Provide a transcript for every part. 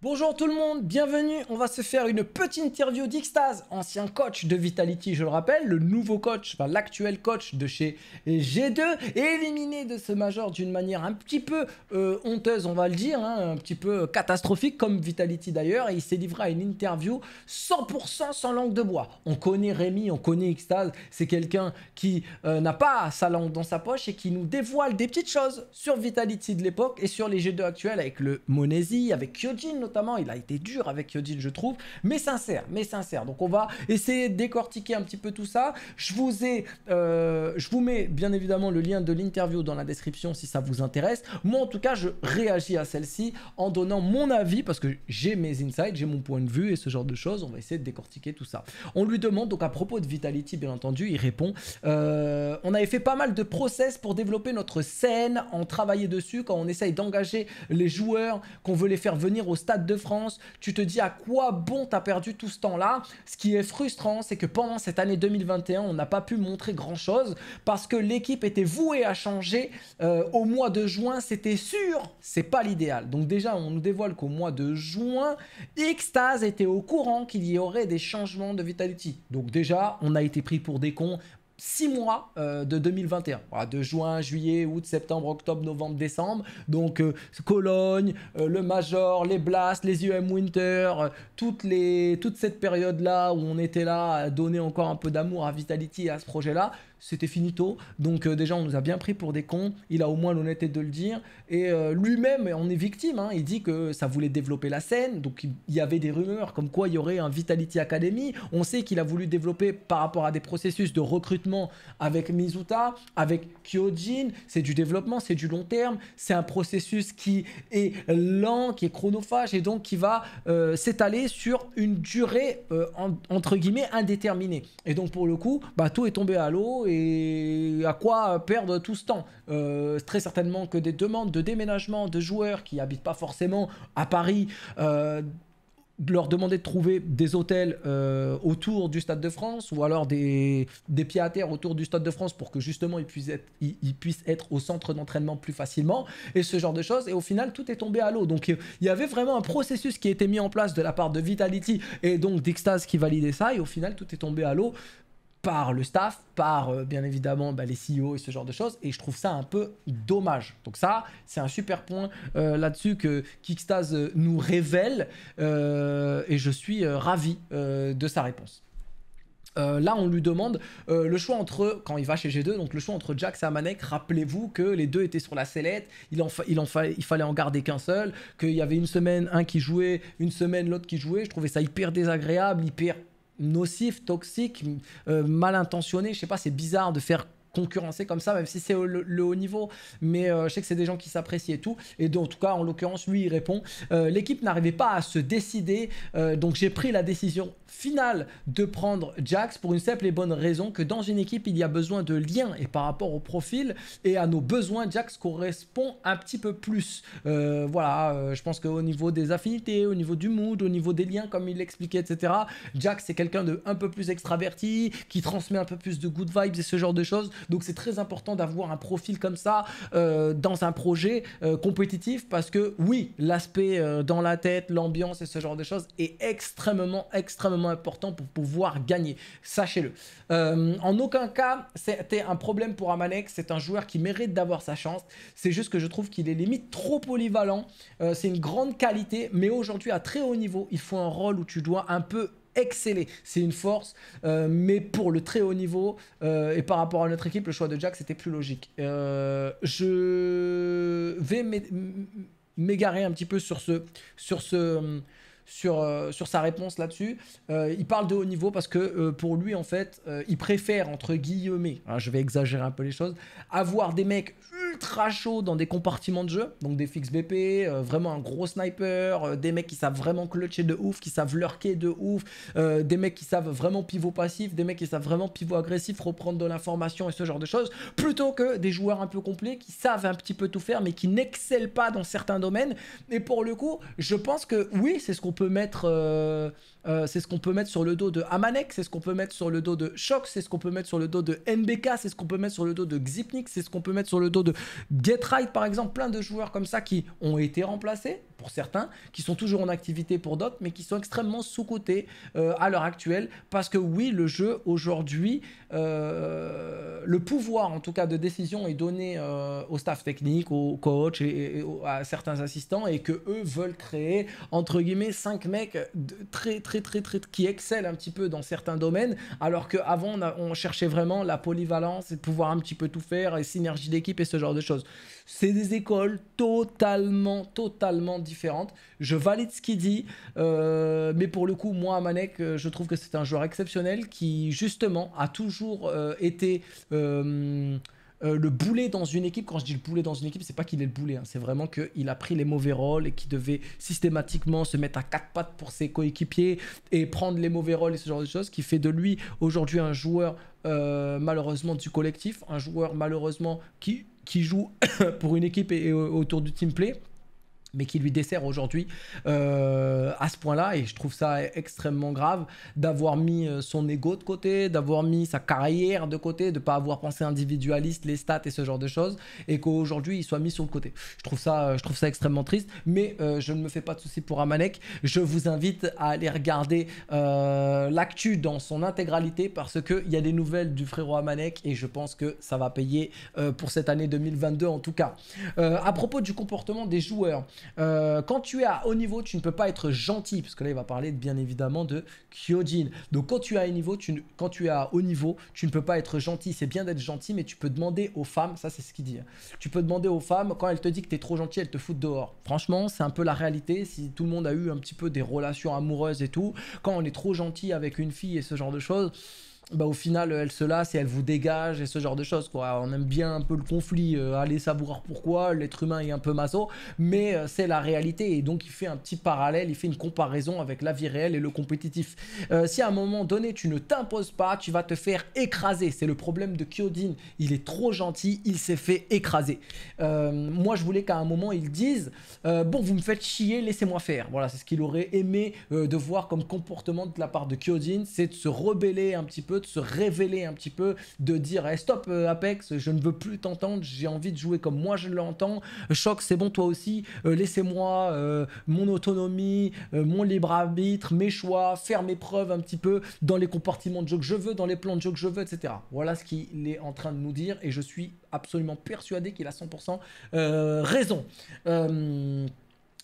Bonjour tout le monde, bienvenue. On va se faire une petite interview d'Ixtase, ancien coach de Vitality, je le rappelle, le nouveau coach, l'actuel coach de chez G2, éliminé de ce major d'une manière un petit peu euh, honteuse, on va le dire, hein, un petit peu catastrophique, comme Vitality d'ailleurs, et il s'est livré à une interview 100% sans langue de bois. On connaît Rémi, on connaît Xtase, c'est quelqu'un qui euh, n'a pas sa langue dans sa poche et qui nous dévoile des petites choses sur Vitality de l'époque et sur les G2 actuels avec le Monesi, avec Kyojin notamment. Il a été dur avec Yodil, je trouve, mais sincère, mais sincère. Donc on va essayer de décortiquer un petit peu tout ça. Je vous ai, euh, je vous mets bien évidemment le lien de l'interview dans la description si ça vous intéresse. Moi en tout cas, je réagis à celle-ci en donnant mon avis parce que j'ai mes insights, j'ai mon point de vue et ce genre de choses. On va essayer de décortiquer tout ça. On lui demande donc à propos de Vitality, bien entendu, il répond euh, on avait fait pas mal de process pour développer notre scène, en travailler dessus quand on essaye d'engager les joueurs qu'on veut les faire venir au stade de France. Tu te dis à quoi bon t'as perdu tout ce temps-là. Ce qui est frustrant, c'est que pendant cette année 2021, on n'a pas pu montrer grand-chose parce que l'équipe était vouée à changer euh, au mois de juin. C'était sûr, c'est pas l'idéal. Donc déjà, on nous dévoile qu'au mois de juin, Extase était au courant qu'il y aurait des changements de Vitality. Donc déjà, on a été pris pour des cons 6 mois euh, de 2021, de juin, juillet, août, septembre, octobre, novembre, décembre. Donc euh, Cologne, euh, le Major, les Blasts, les UM Winter, toutes les, toute cette période-là où on était là à donner encore un peu d'amour à Vitality et à ce projet-là, c'était finito. Donc euh, déjà, on nous a bien pris pour des cons. Il a au moins l'honnêteté de le dire. Et euh, lui-même, on est victime. Hein. Il dit que ça voulait développer la scène. Donc il y avait des rumeurs comme quoi il y aurait un Vitality Academy. On sait qu'il a voulu développer par rapport à des processus de recrutement avec Mizuta, avec Kyojin. C'est du développement, c'est du long terme. C'est un processus qui est lent, qui est chronophage et donc qui va euh, s'étaler sur une durée entre guillemets indéterminée. Et donc pour le coup, bah, tout est tombé à l'eau et à quoi perdre tout ce temps euh, Très certainement que des demandes de déménagement de joueurs qui n'habitent pas forcément à Paris. Euh, leur demander de trouver des hôtels euh, autour du Stade de France ou alors des, des pieds à terre autour du Stade de France pour que justement ils puissent être, ils, puissent être au centre d'entraînement plus facilement et ce genre de choses. Et au final, tout est tombé à l'eau. Donc il y avait vraiment un processus qui était mis en place de la part de Vitality et donc d'Extase qui validait ça. Et au final, tout est tombé à l'eau par le staff, par euh, bien évidemment bah, les CEO et ce genre de choses. Et je trouve ça un peu dommage. Donc ça, c'est un super point euh, là-dessus que Kickstaz euh, nous révèle. et je suis ravi de sa réponse. là, on lui demande le choix entre, quand il va chez G2, donc le choix entre Jack et Amanek. Rappelez-vous que les deux étaient sur la sellette, il, en il fallait en garder qu'un seul, qu'il y avait une semaine un qui jouait, une semaine l'autre qui jouait. Je trouvais ça hyper désagréable, hyper nocif, toxique, euh, mal intentionné. Je sais pas, c'est bizarre de faire concurrencer comme ça, même si c'est le, haut niveau. Mais euh, je sais que c'est des gens qui s'apprécient et tout. Et donc, en tout cas, en l'occurrence, lui, il répond. Euh, l'équipe n'arrivait pas à se décider. Euh, donc, j'ai pris la décision finale de prendre Jax pour une simple et bonne raison que dans une équipe, il y a besoin de liens. Et par rapport au profil et à nos besoins, Jax correspond un petit peu plus. voilà, je pense qu'au niveau des affinités, au niveau du mood, au niveau des liens, comme il l'expliquait, etc., Jax, c'est quelqu'un de un peu plus extraverti, qui transmet un peu plus de good vibes et ce genre de choses. Donc c'est très important d'avoir un profil comme ça euh, dans un projet euh, compétitif parce que oui, l'aspect euh, dans la tête, l'ambiance et ce genre de choses est extrêmement, extrêmement important pour pouvoir gagner. Sachez-le. en aucun cas, c'était un problème pour Amanek. C'est un joueur qui mérite d'avoir sa chance. C'est juste que je trouve qu'il est limite trop polyvalent. c'est une grande qualité, mais aujourd'hui à très haut niveau, il faut un rôle où tu dois un peu exceller. C'est une force, euh, mais pour le très haut niveau euh, et par rapport à notre équipe, le choix de Jack, c'était plus logique. Euh, je vais m'égarer un petit peu sur ce... Sur ce sur, sur, sa réponse là-dessus. il parle de haut niveau parce que pour lui, en fait, il préfère, entre guillemets, hein, je vais exagérer un peu les choses, avoir des mecs ultra chaud dans des compartiments de jeu, donc des fixes BP, euh, vraiment un gros sniper, euh, des mecs qui savent vraiment clutcher de ouf, qui savent lurker de ouf, euh, des mecs qui savent vraiment pivot passif, des mecs qui savent vraiment pivot agressif, reprendre de l'information et ce genre de choses, plutôt que des joueurs un peu complets qui savent un petit peu tout faire mais qui n'excellent pas dans certains domaines. Et pour le coup, je pense que oui, c'est ce qu'on peut mettre euh, c'est ce qu'on peut mettre sur le dos de Amanek, c'est ce qu'on peut mettre sur le dos de Shock, c'est ce qu'on peut mettre sur le dos de MBK, c'est ce qu'on peut mettre sur le dos de Xipnik, c'est ce qu'on peut mettre sur le dos de GetRide par exemple, plein de joueurs comme ça qui ont été remplacés pour certains, qui sont toujours en activité pour d'autres, mais qui sont extrêmement sous-cotés euh, à l'heure actuelle, parce que oui, le jeu aujourd'hui, euh, le pouvoir en tout cas de décision est donné au staff technique, au coach et, à certains assistants, et que eux veulent créer entre guillemets cinq mecs très très très très qui excelle un petit peu dans certains domaines, alors qu'avant on, cherchait vraiment la polyvalence et pouvoir un petit peu tout faire et synergie d'équipe et ce genre de choses. C'est des écoles totalement totalement différentes. Je valide ce qu'il dit, euh, mais pour le coup moi Manek, euh, je trouve que c'est un joueur exceptionnel qui justement a toujours euh, été euh, le boulet dans une équipe, quand je dis le boulet dans une équipe, c'est pas qu'il est le boulet, hein. c'est vraiment qu'il a pris les mauvais rôles et qu'il devait systématiquement se mettre à quatre pattes pour ses coéquipiers et prendre les mauvais rôles et ce genre de choses, qui fait de lui aujourd'hui un joueur euh, malheureusement du collectif, un joueur malheureusement qui, qui joue pour une équipe et autour du team play mais qui lui dessert aujourd'hui euh, à ce point-là, et je trouve ça extrêmement grave d'avoir mis euh, son ego de côté, d'avoir mis sa carrière de côté, de ne pas avoir pensé individualiste, les stats et ce genre de choses, et qu'aujourd'hui il soit mis sur le côté. Je trouve ça, je trouve ça extrêmement triste, mais euh, je ne me fais pas de soucis pour Amanek. Je vous invite à aller regarder l'actu dans son intégralité parce qu'il y a des nouvelles du frérot Amanek et je pense que ça va payer pour cette année 2022 en tout cas. à propos du comportement des joueurs, euh, quand tu es à haut niveau, tu ne peux pas être gentil, parce que là, il va parler bien évidemment de Kyojin. Donc, quand tu es à haut niveau, tu ne, quand tu es à niveau, tu ne peux pas être gentil. C'est bien d'être gentil, mais tu peux demander aux femmes, ça c'est ce qu'il dit, hein. tu peux demander aux femmes, quand elles te disent que tu es trop gentil, elles te foutent dehors. Franchement, c'est un peu la réalité. Si tout le monde a eu un petit peu des relations amoureuses et tout, quand on est trop gentil avec une fille et ce genre de choses, bah, au final, elle se lasse et elle vous dégage et ce genre de choses. Quoi. On aime bien un peu le conflit, allez euh, aller savoir pourquoi, l'être humain est un peu maso, mais euh, c'est la réalité. Et donc, il fait un petit parallèle, il fait une comparaison avec la vie réelle et le compétitif. Euh, si à un moment donné, tu ne t'imposes pas, tu vas te faire écraser. C'est le problème de Kyodin. Il est trop gentil, il s'est fait écraser. moi, je voulais qu'à un moment, ils disent Bon, vous me faites chier, laissez-moi faire. Voilà, c'est ce qu'il aurait aimé de voir comme comportement de la part de Kyodin, c'est de se rebeller un petit peu de se révéler un petit peu, de dire eh, stop euh, Apex, je ne veux plus t'entendre, j'ai envie de jouer comme moi je l'entends. Choc, c'est bon toi aussi, euh, laissez-moi euh, mon autonomie, mon libre arbitre, mes choix, faire mes preuves un petit peu dans les compartiments de jeu que je veux, dans les plans de jeu que je veux, etc. Voilà ce qu'il est en train de nous dire et je suis absolument persuadé qu'il a 100% raison.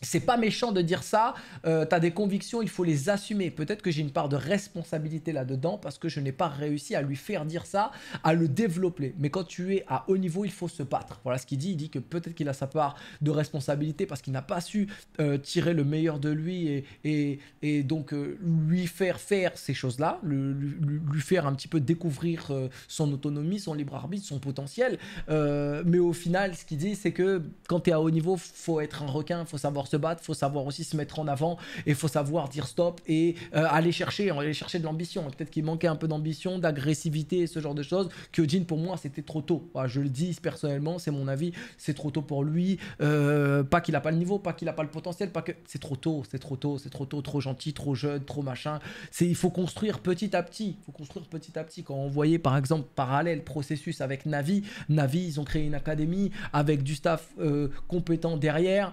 C'est pas méchant de dire ça, euh, as des convictions, il faut les assumer. Peut-être que j'ai une part de responsabilité là-dedans parce que je n'ai pas réussi à lui faire dire ça, à le développer. Mais quand tu es à haut niveau, il faut se battre. Voilà ce qu'il dit, il dit que peut-être qu'il a sa part de responsabilité parce qu'il n'a pas su euh, tirer le meilleur de lui et, donc euh, lui faire faire ces choses-là, lui, lui, faire un petit peu découvrir euh, son autonomie, son libre arbitre, son potentiel. mais au final, ce qu'il dit, c'est que quand tu es à haut niveau, faut être un requin, faut savoir se se battre, faut savoir aussi se mettre en avant et faut savoir dire stop et euh, aller chercher, aller chercher de l'ambition. Peut-être qu'il manquait un peu d'ambition, d'agressivité ce genre de choses. que Jean pour moi c'était trop tôt. je le dis personnellement, c'est mon avis, c'est trop tôt pour lui. Euh, pas qu'il n'a pas le niveau, pas qu'il a pas le potentiel, pas que c'est trop tôt, c'est trop tôt, c'est trop tôt, trop gentil, trop jeune, trop machin. C'est il faut construire petit à petit, faut construire petit à petit. Quand on voyait par exemple parallèle processus avec Navi, Navi ils ont créé une académie avec du staff euh, compétent derrière.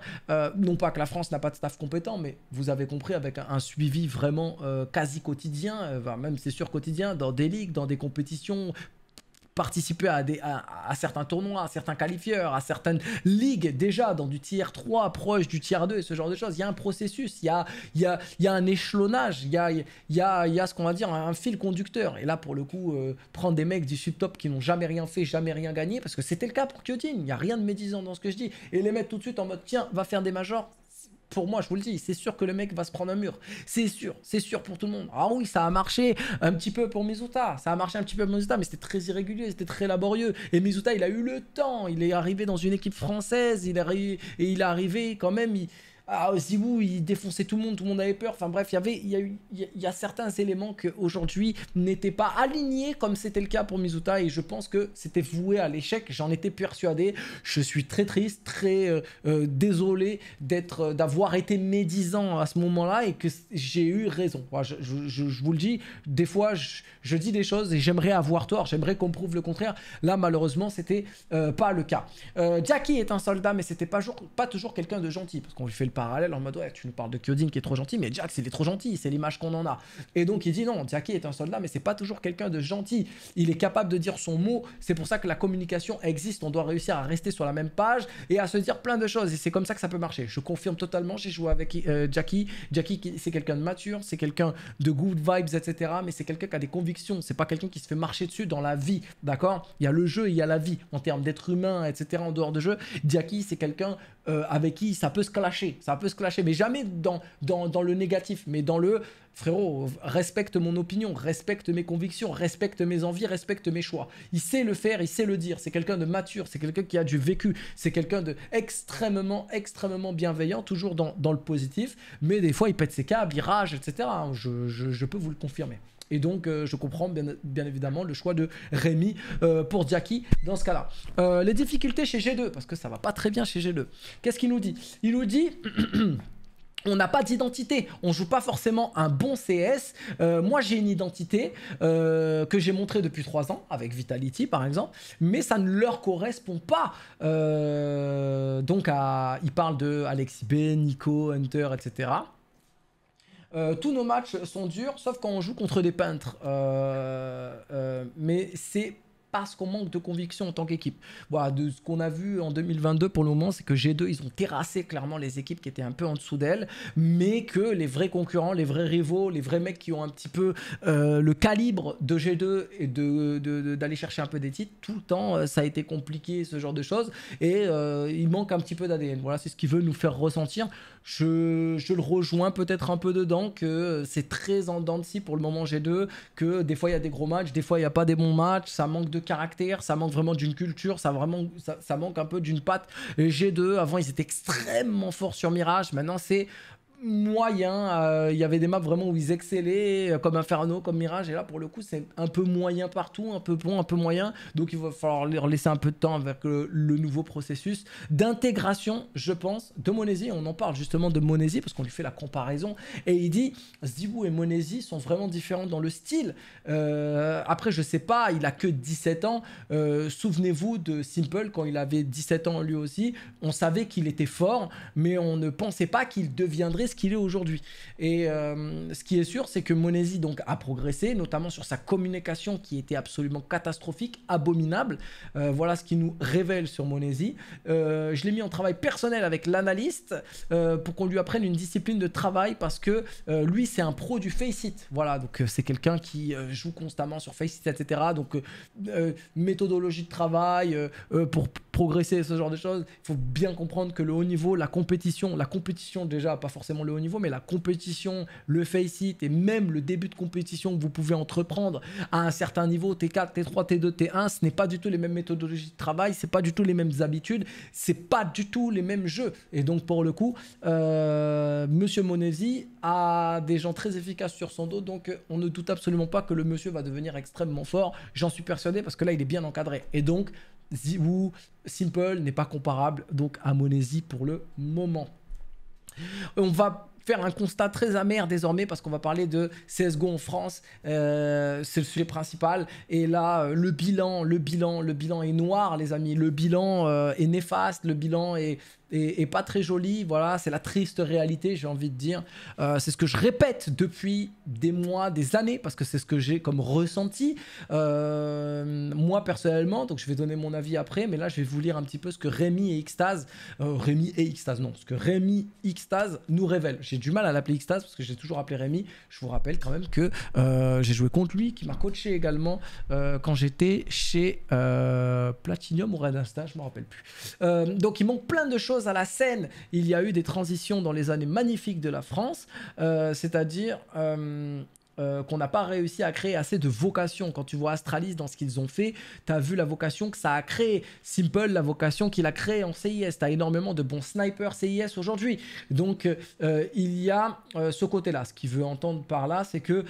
donc pas que la France n'a pas de staff compétent, mais vous avez compris, avec un, suivi vraiment euh, quasi quotidien, euh, même c'est sûr quotidien, dans des ligues, dans des compétitions, participer à, des, à, certains tournois, à certains qualifieurs, à certaines ligues déjà dans du tier 3, proche du tier 2 et ce genre de choses. Il y a un processus, il y a, il un échelonnage, il y a, ce qu'on va dire, un fil conducteur. Et là, pour le coup, euh, prendre des mecs du top qui n'ont jamais rien fait, jamais rien gagné, parce que c'était le cas pour Kyotin, il n'y a rien de médisant dans ce que je dis, et les mettre tout de suite en mode tiens, va faire des majors, pour moi, je vous le dis, c'est sûr que le mec va se prendre un mur. C'est sûr, c'est sûr pour tout le monde. Ah oui, ça a marché un petit peu pour Mizuta, ça a marché un petit peu pour Mizuta, mais c'était très irrégulier, c'était très laborieux. Et Mizuta, il a eu le temps, il est arrivé dans une équipe française, il est, et il est arrivé quand même, ah, vous, il défonçait tout le monde, tout le monde avait peur. Enfin bref, il y avait, il y a eu, il y a certains éléments que aujourd'hui n'étaient pas alignés comme c'était le cas pour Mizuta et je pense que c'était voué à l'échec. J'en étais persuadé. Je suis très triste, très euh, euh, désolé d'être, euh, d'avoir été médisant à ce moment-là et que j'ai eu raison. je, vous le dis, des fois, je, dis des choses et j'aimerais avoir tort. J'aimerais qu'on prouve le contraire. Là, malheureusement, c'était pas le cas. Jackie est un soldat, mais c'était pas, pas toujours quelqu'un de gentil parce qu'on lui fait parallèle en mode ouais, tu nous parles de Kyodin qui est trop gentil, mais Jack c'est est trop gentil, c'est l'image qu'on en a. Et donc il dit non, Jackie est un soldat, mais c'est pas toujours quelqu'un de gentil. Il est capable de dire son mot. C'est pour ça que la communication existe. On doit réussir à rester sur la même page et à se dire plein de choses. Et c'est comme ça que ça peut marcher. Je confirme totalement. J'ai joué avec euh, Jackie. Jackie c'est quelqu'un de mature, c'est quelqu'un de good vibes, etc. Mais c'est quelqu'un qui a des convictions. C'est pas quelqu'un qui se fait marcher dessus dans la vie, d'accord Il y a le jeu, il y a la vie en termes d'être humain, etc. En dehors de jeu, Jackie c'est quelqu'un euh, avec qui ça peut se clasher ça peut se clasher, mais jamais dans, dans, le négatif, mais dans le frérot, respecte mon opinion, respecte mes convictions, respecte mes envies, respecte mes choix. Il sait le faire, il sait le dire. C'est quelqu'un de mature, c'est quelqu'un qui a du vécu, c'est quelqu'un de extrêmement, extrêmement bienveillant, toujours dans, le positif, mais des fois il pète ses câbles, il rage, etc. je peux vous le confirmer. Et donc, euh, je comprends bien, évidemment le choix de Rémi euh, pour Jackie dans ce cas-là. Euh, les difficultés chez G2, parce que ça va pas très bien chez G2. Qu'est-ce qu'il nous dit Il nous dit... on n'a pas d'identité, on joue pas forcément un bon CS. moi, j'ai une identité que j'ai montrée depuis 3 ans avec Vitality, par exemple, mais ça ne leur correspond pas. donc, à, parle parle de Alexis B, Nico, Hunter, etc. Euh, tous nos matchs sont durs, sauf quand on joue contre des peintres. Euh, euh, mais c'est parce qu'on manque de conviction en tant qu'équipe. Voilà, de ce qu'on a vu en 2022 pour le moment, c'est que G2, ils ont terrassé clairement les équipes qui étaient un peu en dessous d'elles, mais que les vrais concurrents, les vrais rivaux, les vrais mecs qui ont un petit peu euh, le calibre de G2 et d'aller de, chercher un peu des titres, tout le temps, euh, ça a été compliqué, ce genre de choses, et euh, il manque un petit peu d'ADN. Voilà, c'est ce qu'il veut nous faire ressentir. Je, je le rejoins peut-être un peu dedans, que c'est très en dents de scie pour le moment G2, que des fois il y a des gros matchs, des fois il n'y a pas des bons matchs, ça manque de caractère, ça manque vraiment d'une culture, ça, vraiment, ça, manque un peu d'une patte G2. Avant, ils étaient extrêmement forts sur Mirage, maintenant c'est moyen. Euh, il y avait des maps vraiment où ils excellaient, euh, comme Inferno, comme Mirage. Et là, pour le coup, c'est un peu moyen partout, un peu bon, un peu moyen. Donc, il va falloir leur laisser un peu de temps avec le, nouveau processus d'intégration, je pense, de Monesi. On en parle justement de Monesi parce qu'on lui fait la comparaison. Et il dit Zibou et Monésie sont vraiment différents dans le style. Euh, après, je sais pas, il a que 17 ans. Souvenez-vous de Simple quand il avait 17 ans lui aussi. On savait qu'il était fort, mais on ne pensait pas qu'il deviendrait qu'il est aujourd'hui. Et euh, ce qui est sûr, c'est que Monesi donc a progressé, notamment sur sa communication qui était absolument catastrophique, abominable. Euh, voilà ce qui nous révèle sur Monesi. Euh, je l'ai mis en travail personnel avec l'analyste pour qu'on lui apprenne une discipline de travail parce que lui, c'est un pro du Faceit. Voilà, donc c'est quelqu'un qui joue constamment sur Faceit, etc. Donc méthodologie de travail pour progresser, ce genre de choses, il faut bien comprendre que le haut niveau, la compétition, la compétition déjà, pas forcément le haut niveau, mais la compétition, le face it et même le début de compétition que vous pouvez entreprendre à un certain niveau, T4, T3, T2, T1, ce n'est pas du tout les mêmes méthodologies de travail, c'est pas du tout les mêmes habitudes, c'est pas du tout les mêmes jeux. Et donc pour le coup, euh, Monsieur Monesi a des gens très efficaces sur son dos, donc on ne doute absolument pas que le monsieur va devenir extrêmement fort. J'en suis persuadé parce que là il est bien encadré. Et donc ou Simple n'est pas comparable donc à Monesi pour le moment. On va faire un constat très amer désormais parce qu'on va parler de CSGO en France. Euh, c'est le sujet principal. Et là, euh, le bilan, le bilan, le bilan est noir, les amis. Le bilan euh, est néfaste, le bilan est, et, pas très jolie. Voilà, c'est la triste réalité, j'ai envie de dire. Euh, c'est ce que je répète depuis des mois, des années, parce que c'est ce que j'ai comme ressenti. Euh, moi, personnellement, donc je vais donner mon avis après, mais là, je vais vous lire un petit peu ce que Rémi et Xtase, euh, Rémi et Xtase, non, ce que Rémi Xtase nous révèle. J'ai du mal à l'appeler Xtase parce que j'ai toujours appelé Rémi. Je vous rappelle quand même que j'ai joué contre lui, qui m'a coaché également quand j'étais chez Platinum ou Red Insta, je me rappelle plus. donc, il manque plein de choses à la scène. Il y a eu des transitions dans les années magnifiques de la France, euh, c'est-à-dire euh, euh, qu'on n'a pas réussi à créer assez de vocation. Quand tu vois Astralis dans ce qu'ils ont fait, tu as vu la vocation que ça a créé. Simple, la vocation qu'il a créée en CIS. Tu as énormément de bons snipers CIS aujourd'hui. Donc, euh, euh, il y a ce côté-là. Ce qu'il veut entendre par là, c'est que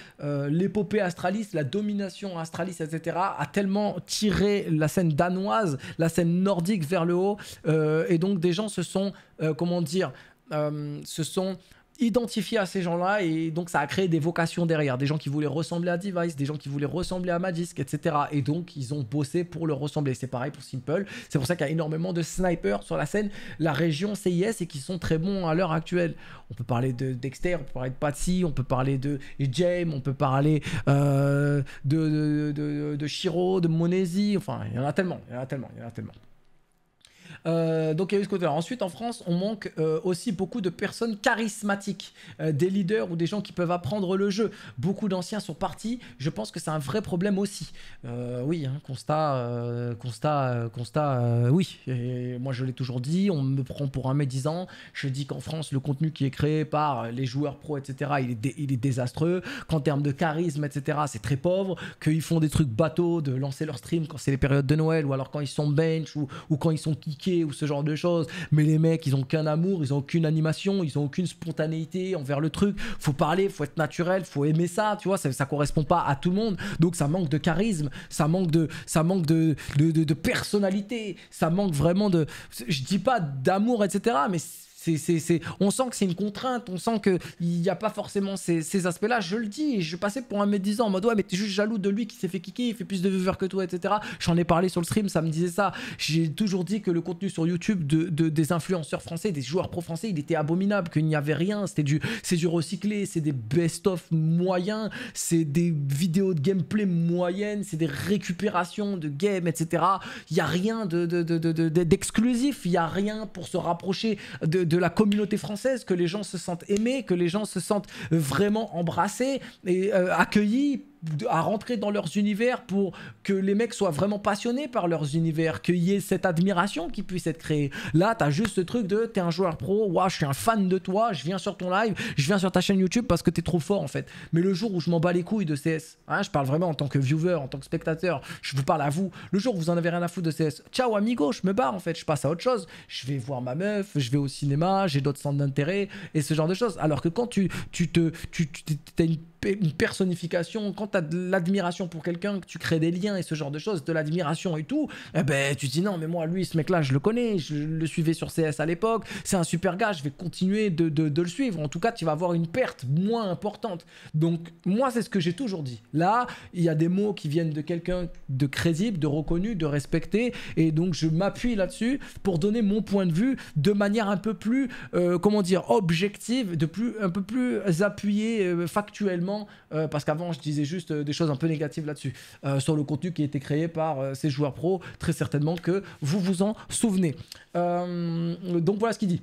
l'épopée Astralis, la domination Astralis, etc., a tellement tiré la scène danoise, la scène nordique vers le haut. et donc, des gens se sont, comment dire, se sont identifié à ces gens-là et donc ça a créé des vocations derrière, des gens qui voulaient ressembler à Device, des gens qui voulaient ressembler à Magisk, etc. Et donc ils ont bossé pour le ressembler. C'est pareil pour Simple, c'est pour ça qu'il y a énormément de snipers sur la scène, la région CIS et qui sont très bons à l'heure actuelle. On peut parler de Dexter, on peut parler de Patsy, on peut parler de James, on peut parler euh, de, de, de, de, Shiro, de Monesi, enfin il y en a tellement, il y en a tellement, il y en a tellement. Euh, donc il y a eu ce côté-là. Ensuite, en France, on manque euh, aussi beaucoup de personnes charismatiques, euh, des leaders ou des gens qui peuvent apprendre le jeu. Beaucoup d'anciens sont partis. Je pense que c'est un vrai problème aussi. oui, hein, constat, constat, constat, oui. moi, je l'ai toujours dit, on me prend pour un médisant. Je dis qu'en France, le contenu qui est créé par les joueurs pro, etc., il est, désastreux. Qu'en termes de charisme, etc., c'est très pauvre. Qu'ils font des trucs bateaux de lancer leur stream quand c'est les périodes de Noël ou alors quand ils sont bench ou, ou quand ils sont kickés ou ce genre de choses. Mais les mecs, ils ont qu'un amour, ils ont aucune animation, ils ont aucune spontanéité envers le truc. Faut parler, faut être naturel, faut aimer ça, tu vois, ça, ça correspond pas à tout le monde. Donc ça manque de charisme, ça manque de, ça manque de, de, de, personnalité, ça manque vraiment de, je dis pas d'amour, etc. Mais on sent que c'est une contrainte, on sent qu'il n'y a pas forcément ces, aspects-là. Je le dis, je passais pour un médisant en mode ouais, mais t'es juste jaloux de lui qui s'est fait kicker, il fait plus de viewers que toi, etc. J'en ai parlé sur le stream, ça me disait ça. J'ai toujours dit que le contenu sur YouTube de, des influenceurs français, des joueurs pro-français, il était abominable, qu'il n'y avait rien. C'était du, c'est du recyclé, c'est des best-of moyens, c'est des vidéos de gameplay moyennes, c'est des récupérations de game, etc. Il n'y a rien d'exclusif, de, de, il n'y a rien pour se rapprocher de de la communauté française, que les gens se sentent aimés, que les gens se sentent vraiment embrassés et euh, accueillis à rentrer dans leurs univers pour que les mecs soient vraiment passionnés par leurs univers, qu'il y ait cette admiration qui puisse être créée. Là, t'as juste ce truc de t'es un joueur pro, wow, je suis un fan de toi, je viens sur ton live, je viens sur ta chaîne YouTube parce que t'es trop fort en fait. Mais le jour où je m'en bats les couilles de CS, hein, je parle vraiment en tant que viewer, en tant que spectateur, je vous parle à vous. Le jour où vous en avez rien à foutre de CS, ciao amigo, je me barre en fait, je passe à autre chose. Je vais voir ma meuf, je vais au cinéma, j'ai d'autres centres d'intérêt et ce genre de choses. Alors que quand tu, tu te, tu, tu, une une personnification, quand tu as de l'admiration pour quelqu'un, que tu crées des liens et ce genre de choses, de l'admiration et tout, et eh ben, tu dis non, mais moi, lui, ce mec-là, je le connais, je le suivais sur CS à l'époque, c'est un super gars, je vais continuer de, le suivre. En tout cas, tu vas avoir une perte moins importante. Donc, moi, c'est ce que j'ai toujours dit. Là, il y a des mots qui viennent de quelqu'un de crédible, de reconnu, de respecté, et donc je m'appuie là-dessus pour donner mon point de vue de manière un peu plus, euh, comment dire, objective, de plus, un peu plus appuyée euh, factuellement euh, parce qu'avant je disais juste euh, des choses un peu négatives là-dessus, euh, sur le contenu qui a été créé par ces joueurs pro très certainement que vous vous en souvenez. donc voilà ce qu'il dit.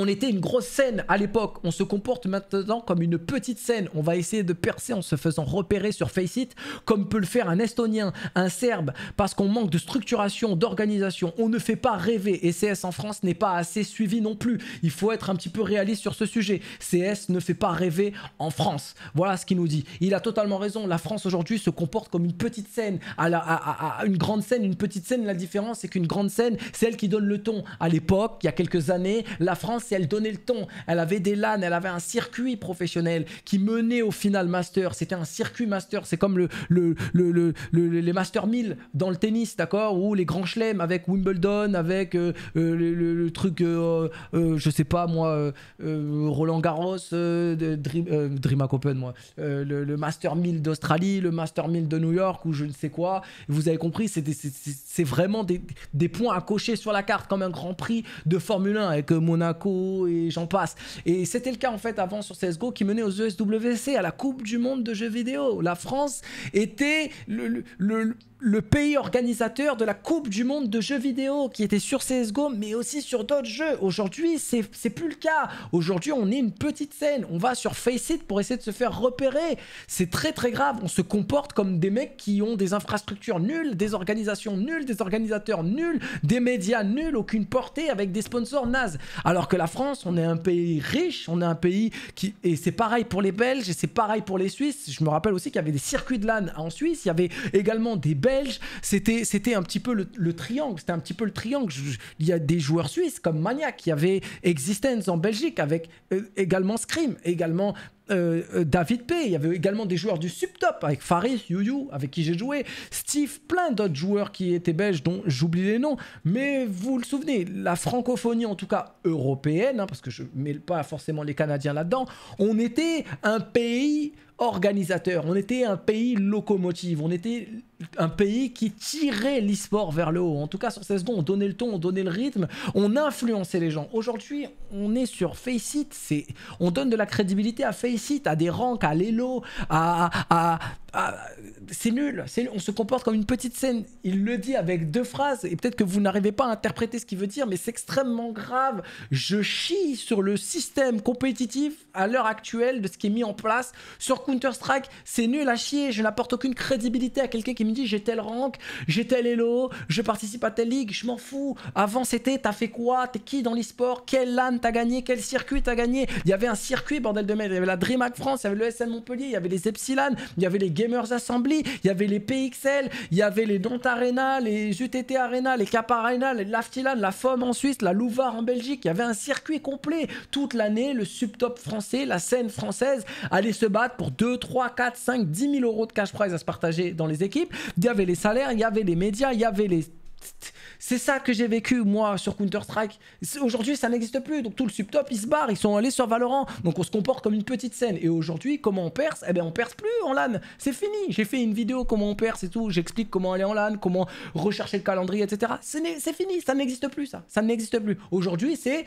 On était une grosse scène à l'époque, on se comporte maintenant comme une petite scène. On va essayer de percer en se faisant repérer sur Faceit, comme peut le faire un Estonien, un Serbe, parce qu'on manque de structuration, d'organisation. On ne fait pas rêver et CS en France n'est pas assez suivi non plus. Il faut être un petit peu réaliste sur ce sujet. CS ne fait pas rêver en France. Voilà ce qu'il nous dit. Il a totalement raison. La France aujourd'hui se comporte comme une petite scène, à, une grande scène, une petite scène. La différence, c'est qu'une grande scène, c'est elle qui donne le ton. À l'époque, il y a quelques années, la France elle donnait le ton. elle avait des LAN, elle avait un circuit professionnel qui menait au final master. C'était un circuit master, c'est comme le, les Master 1000 dans le tennis, d'accord Ou les grands chelems avec Wimbledon, avec euh, euh, le, truc, euh, je sais pas moi, Roland Garros, de Dream, Open, moi, le, Master 1000 d'Australie, le Master 1000 de New York, ou je ne sais quoi. Vous avez compris, c'est vraiment des, des points à cocher sur la carte, comme un grand prix de Formule 1 avec Monaco et j'en passe. Et c'était le cas en fait avant sur CSGO qui menait aux ESWC, à la Coupe du Monde de jeux vidéo. La France était le le pays organisateur de la Coupe du Monde de jeux vidéo qui était sur CSGO mais aussi sur d'autres jeux. Aujourd'hui, c'est plus le cas. Aujourd'hui, on est une petite scène. On va sur Faceit pour essayer de se faire repérer. C'est très très grave. On se comporte comme des mecs qui ont des infrastructures nulles, des organisations nulles, des organisateurs nuls, des médias nuls, aucune portée avec des sponsors nazes. Alors que la France, on est un pays riche, on est un pays qui. Et c'est pareil pour les Belges et c'est pareil pour les Suisses. Je me rappelle aussi qu'il y avait des circuits de LAN en Suisse. Il y avait également des Belges c'était c'était un petit peu le, triangle, c'était un petit peu le triangle. il y a des joueurs suisses comme Maniac, qui y avait Existence en Belgique avec euh, également Scream, également euh, euh, David P. Il y avait également des joueurs du subtop avec Faris, Youyou, avec qui j'ai joué, Steve, plein d'autres joueurs qui étaient belges dont j'oublie les noms. Mais vous le souvenez, la francophonie en tout cas européenne, hein, parce que je ne mêle pas forcément les Canadiens là-dedans, on était un pays organisateur, on était un pays locomotive, on était un pays qui tirait l'e-sport vers le haut. En tout cas, sur secondes, on donnait le ton, on donnait le rythme, on influençait les gens. Aujourd'hui, on est sur Faceit, on donne de la crédibilité à Faceit, à des ranks, à l'Elo, à, à ah, c'est nul, on se comporte comme une petite scène. Il le dit avec deux phrases, et peut-être que vous n'arrivez pas à interpréter ce qu'il veut dire, mais c'est extrêmement grave. Je chie sur le système compétitif à l'heure actuelle de ce qui est mis en place sur Counter-Strike. C'est nul à chier, je n'apporte aucune crédibilité à quelqu'un qui me dit j'ai tel rank, j'ai tel elo, je participe à telle ligue, je m'en fous. Avant c'était t'as fait quoi, t'es qui dans l'e-sport, quel LAN t'as gagné, quel circuit t'as gagné. Il y avait un circuit, bordel de merde, il y avait la DreamHack France, il y avait le sl Montpellier, il y avait les Epsilon, il y avait les Gamers Assembly, il y avait les PXL, il y avait les Dont Arena, les UTT Arena, les Cap Arena, les Laftilan, la FOM en Suisse, la Louvard en Belgique. Il y avait un circuit complet. Toute l'année, le subtop français, la scène française allait se battre pour 2, 3, 4, 5, 10 000 euros de cash prize à se partager dans les équipes. Il y avait les salaires, il y avait les médias, il y avait les c'est ça que j'ai vécu moi sur Counter-Strike. Aujourd'hui ça n'existe plus, donc tout le subtop ils se barre, ils sont allés sur Valorant, donc on se comporte comme une petite scène. Et aujourd'hui comment on perce Eh bien on perce plus en LAN, c'est fini. J'ai fait une vidéo comment on perce et tout, j'explique comment aller en LAN, comment rechercher le calendrier, etc. C'est fini, ça n'existe plus ça, ça n'existe plus. Aujourd'hui c'est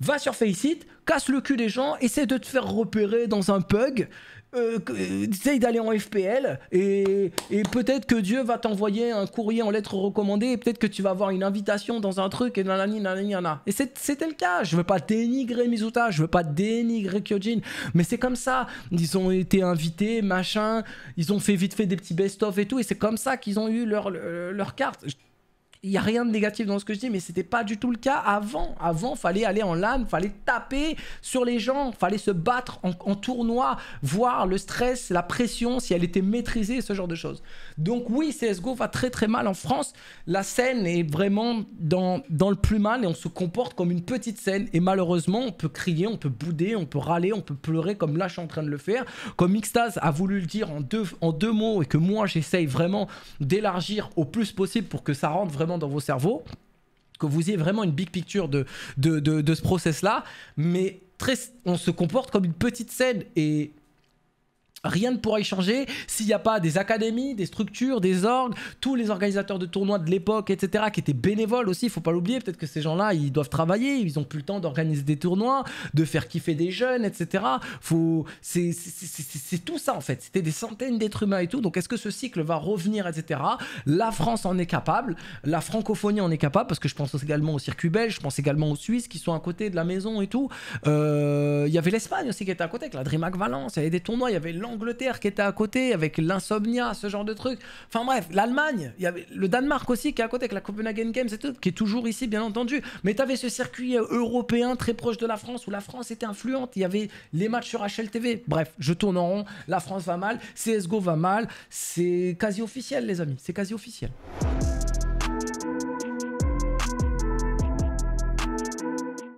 va sur Faceit, casse le cul des gens, essaie de te faire repérer dans un pug euh, euh essaye d'aller en FPL et, peut-être que Dieu va t'envoyer un courrier en lettres recommandées et peut-être que tu vas avoir une invitation dans un truc et nanani nanani a Et c'était le cas. Je veux pas dénigrer Mizuta, je veux pas dénigrer Kyojin, mais c'est comme ça. Ils ont été invités, machin, ils ont fait vite fait des petits best-of et tout et c'est comme ça qu'ils ont eu leur, leur, leur carte il n'y a rien de négatif dans ce que je dis, mais c'était pas du tout le cas avant. Avant, fallait aller en lame, fallait taper sur les gens, fallait se battre en, tournoi, voir le stress, la pression, si elle était maîtrisée, ce genre de choses. Donc oui, CSGO va très très mal en France. La scène est vraiment dans, dans le plus mal et on se comporte comme une petite scène. Et malheureusement, on peut crier, on peut bouder, on peut râler, on peut pleurer comme là je suis en train de le faire. Comme Mixtaz a voulu le dire en deux, en deux mots et que moi j'essaye vraiment d'élargir au plus possible pour que ça rentre vraiment dans vos cerveaux, que vous ayez vraiment une big picture de, de, ce process-là, mais très, on se comporte comme une petite scène et Rien ne pourra y changer s'il n'y a pas des académies, des structures, des orgues, tous les organisateurs de tournois de l'époque, etc., qui étaient bénévoles aussi, il faut pas l'oublier, peut-être que ces gens-là, ils doivent travailler, ils n'ont plus le temps d'organiser des tournois, de faire kiffer des jeunes, etc. Faut... C'est tout ça, en fait. C'était des centaines d'êtres humains et tout, donc est-ce que ce cycle va revenir, etc. La France en est capable, la francophonie en est capable, parce que je pense également au circuit belge, je pense également aux Suisses qui sont à côté de la maison et tout. Euh, il y avait l'Espagne aussi qui était à côté, avec la DreamHack Valence, il y avait des tournois, il y avait Angleterre qui était à côté avec l'insomnia, ce genre de truc. Enfin bref, l'Allemagne, le Danemark aussi qui est à côté avec la Copenhagen Games et tout, qui est toujours ici bien entendu. Mais tu avais ce circuit euh, européen très proche de la France où la France était influente. Il y avait les matchs sur HLTV. Bref, je tourne en rond. La France va mal, CSGO va mal. C'est quasi officiel, les amis. C'est quasi officiel.